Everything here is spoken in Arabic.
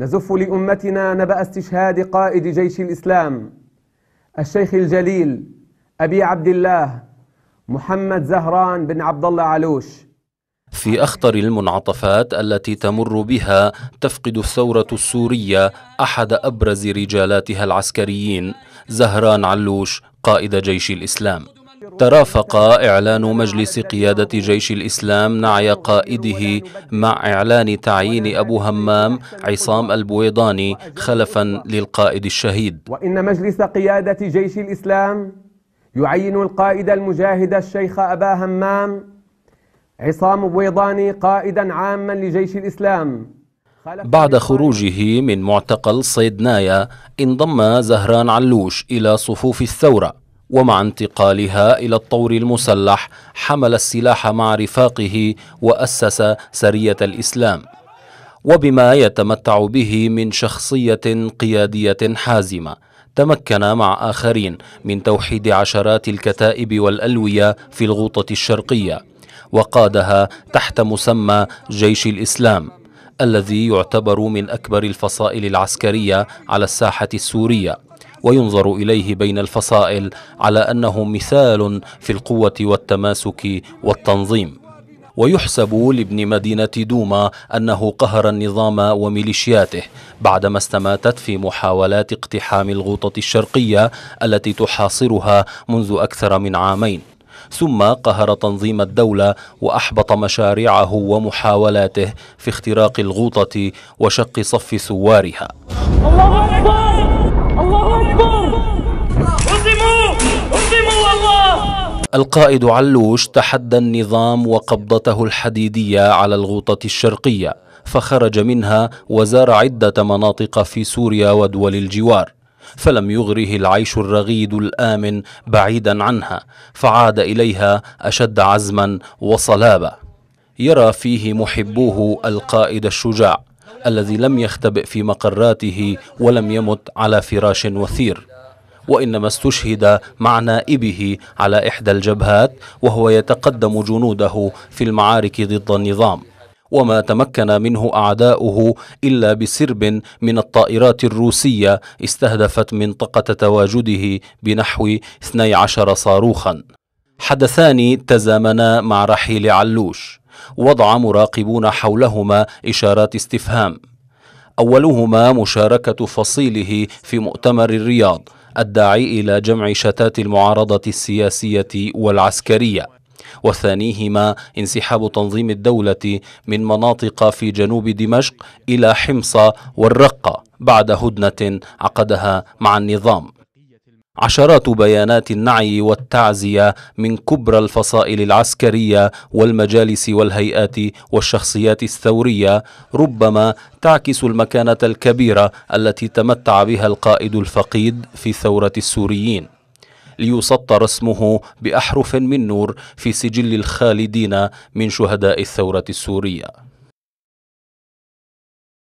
نزف لأمتنا نبأ استشهاد قائد جيش الإسلام الشيخ الجليل أبي عبد الله محمد زهران بن عبد الله علوش في أخطر المنعطفات التي تمر بها تفقد الثورة السورية أحد أبرز رجالاتها العسكريين زهران علوش قائد جيش الإسلام ترافق إعلان مجلس قيادة جيش الإسلام نعي قائده مع إعلان تعيين أبو همام عصام البويضاني خلفا للقائد الشهيد وإن مجلس قيادة جيش الإسلام يعين القائد المجاهد الشيخ أبا همام عصام بويضاني قائدا عاما لجيش الإسلام بعد خروجه من معتقل صيدنايا انضم زهران علوش إلى صفوف الثورة ومع انتقالها إلى الطور المسلح حمل السلاح مع رفاقه وأسس سرية الإسلام وبما يتمتع به من شخصية قيادية حازمة تمكن مع آخرين من توحيد عشرات الكتائب والألوية في الغوطة الشرقية وقادها تحت مسمى جيش الإسلام الذي يعتبر من أكبر الفصائل العسكرية على الساحة السورية وينظر اليه بين الفصائل على انه مثال في القوه والتماسك والتنظيم ويحسب لابن مدينة دوما أنه قهر النظام وميليشياته بعدما استماتت في محاولات اقتحام الغوطة الشرقية التي تحاصرها منذ أكثر من عامين ثم قهر تنظيم الدولة وأحبط مشاريعه ومحاولاته في اختراق الغوطة وشق صف ثوارها الله أكبر القائد علوش تحدى النظام وقبضته الحديدية على الغوطة الشرقية فخرج منها وزار عدة مناطق في سوريا ودول الجوار فلم يغره العيش الرغيد الآمن بعيدا عنها فعاد إليها أشد عزما وصلابة يرى فيه محبوه القائد الشجاع الذي لم يختبئ في مقراته ولم يمت على فراش وثير وإنما استشهد مع نائبه على إحدى الجبهات وهو يتقدم جنوده في المعارك ضد النظام وما تمكن منه أعداؤه إلا بسرب من الطائرات الروسية استهدفت منطقة تواجده بنحو 12 صاروخا حدثان تزامنا مع رحيل علوش وضع مراقبون حولهما إشارات استفهام أولهما مشاركة فصيله في مؤتمر الرياض الداعي إلى جمع شتات المعارضة السياسية والعسكرية وثانيهما انسحاب تنظيم الدولة من مناطق في جنوب دمشق إلى حمص والرقة بعد هدنة عقدها مع النظام عشرات بيانات النعي والتعزية من كبرى الفصائل العسكرية والمجالس والهيئات والشخصيات الثورية ربما تعكس المكانة الكبيرة التي تمتع بها القائد الفقيد في ثورة السوريين ليسطر اسمه بأحرف من نور في سجل الخالدين من شهداء الثورة السورية